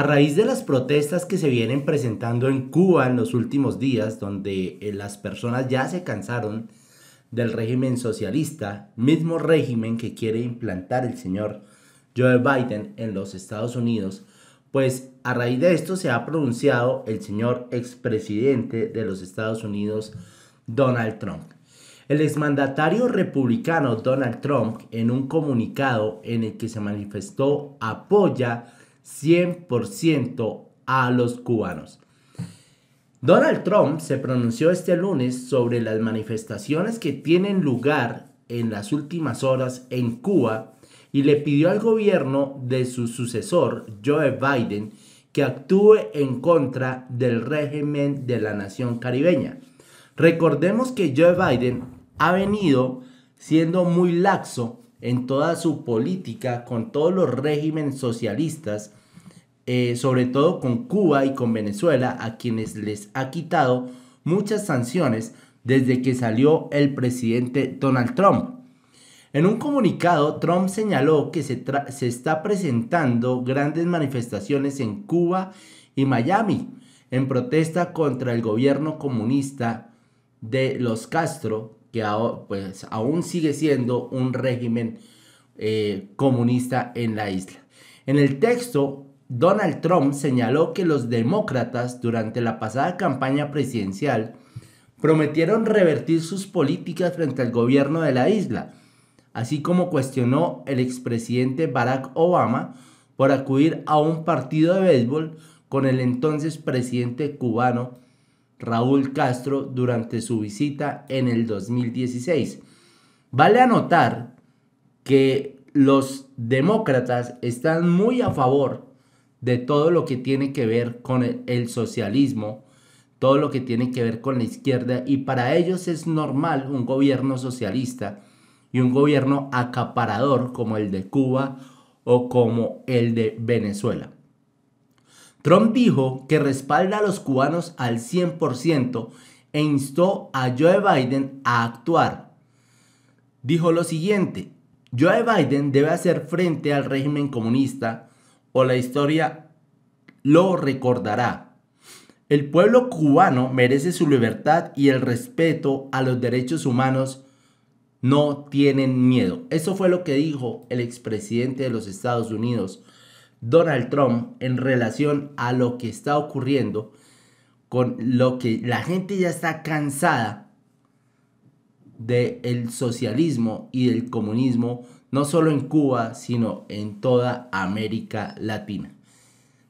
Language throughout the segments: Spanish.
A raíz de las protestas que se vienen presentando en Cuba en los últimos días, donde eh, las personas ya se cansaron del régimen socialista, mismo régimen que quiere implantar el señor Joe Biden en los Estados Unidos, pues a raíz de esto se ha pronunciado el señor expresidente de los Estados Unidos, Donald Trump. El exmandatario republicano Donald Trump, en un comunicado en el que se manifestó, apoya 100% a los cubanos. Donald Trump se pronunció este lunes sobre las manifestaciones que tienen lugar en las últimas horas en Cuba y le pidió al gobierno de su sucesor, Joe Biden, que actúe en contra del régimen de la nación caribeña. Recordemos que Joe Biden ha venido siendo muy laxo en toda su política con todos los regímenes socialistas, eh, sobre todo con Cuba y con Venezuela, a quienes les ha quitado muchas sanciones desde que salió el presidente Donald Trump. En un comunicado, Trump señaló que se, se está presentando grandes manifestaciones en Cuba y Miami en protesta contra el gobierno comunista de los Castro que pues, aún sigue siendo un régimen eh, comunista en la isla. En el texto, Donald Trump señaló que los demócratas durante la pasada campaña presidencial prometieron revertir sus políticas frente al gobierno de la isla, así como cuestionó el expresidente Barack Obama por acudir a un partido de béisbol con el entonces presidente cubano Raúl Castro durante su visita en el 2016. Vale anotar que los demócratas están muy a favor de todo lo que tiene que ver con el, socialismo, todo lo que tiene que ver con la izquierda y para ellos es normal un gobierno socialista y un gobierno acaparador como el de Cuba o como el de Venezuela. Trump dijo que respalda a los cubanos al 100% e instó a Joe Biden a actuar. Dijo lo siguiente, Joe Biden debe hacer frente al régimen comunista o la historia lo recordará. El pueblo cubano merece su libertad y el respeto a los derechos humanos. No tienen miedo. Eso fue lo que dijo el expresidente de los Estados Unidos, Donald Trump en relación a lo que está ocurriendo, con lo que la gente ya está cansada del socialismo y del comunismo, no solo en Cuba, sino en toda América Latina.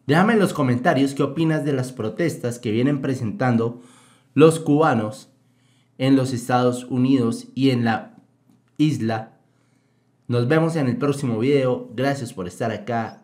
Déjame en los comentarios qué opinas de las protestas que vienen presentando los cubanos en los Estados Unidos y en la isla. Nos vemos en el próximo video. Gracias por estar acá.